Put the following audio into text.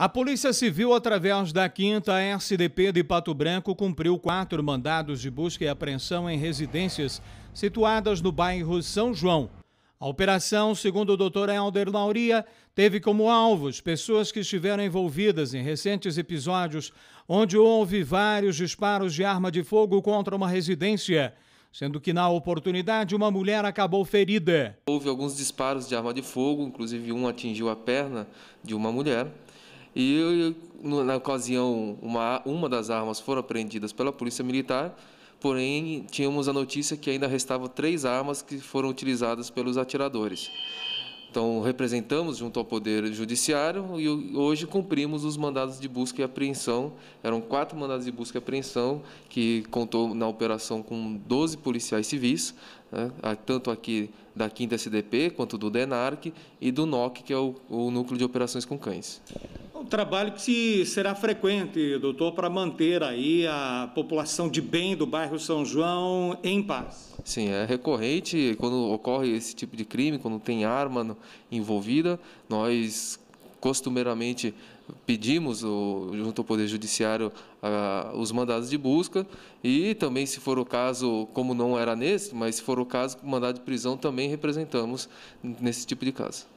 A Polícia Civil, através da 5 SDP de Pato Branco, cumpriu quatro mandados de busca e apreensão em residências situadas no bairro São João. A operação, segundo o Dr. Helder Lauria, teve como alvos pessoas que estiveram envolvidas em recentes episódios onde houve vários disparos de arma de fogo contra uma residência sendo que na oportunidade uma mulher acabou ferida. Houve alguns disparos de arma de fogo, inclusive um atingiu a perna de uma mulher. E na ocasião, uma, uma das armas foram apreendidas pela Polícia Militar, porém tínhamos a notícia que ainda restavam três armas que foram utilizadas pelos atiradores. Então, representamos junto ao Poder Judiciário e hoje cumprimos os mandados de busca e apreensão. Eram quatro mandados de busca e apreensão, que contou na operação com 12 policiais civis, né, tanto aqui da 5 SDP quanto do DENARC e do NOC, que é o, o Núcleo de Operações com Cães trabalho que se, será frequente, doutor, para manter aí a população de bem do bairro São João em paz. Sim, é recorrente quando ocorre esse tipo de crime, quando tem arma envolvida, nós costumeiramente pedimos o, junto ao Poder Judiciário a, os mandados de busca e também, se for o caso, como não era nesse, mas se for o caso, mandado de prisão também representamos nesse tipo de caso.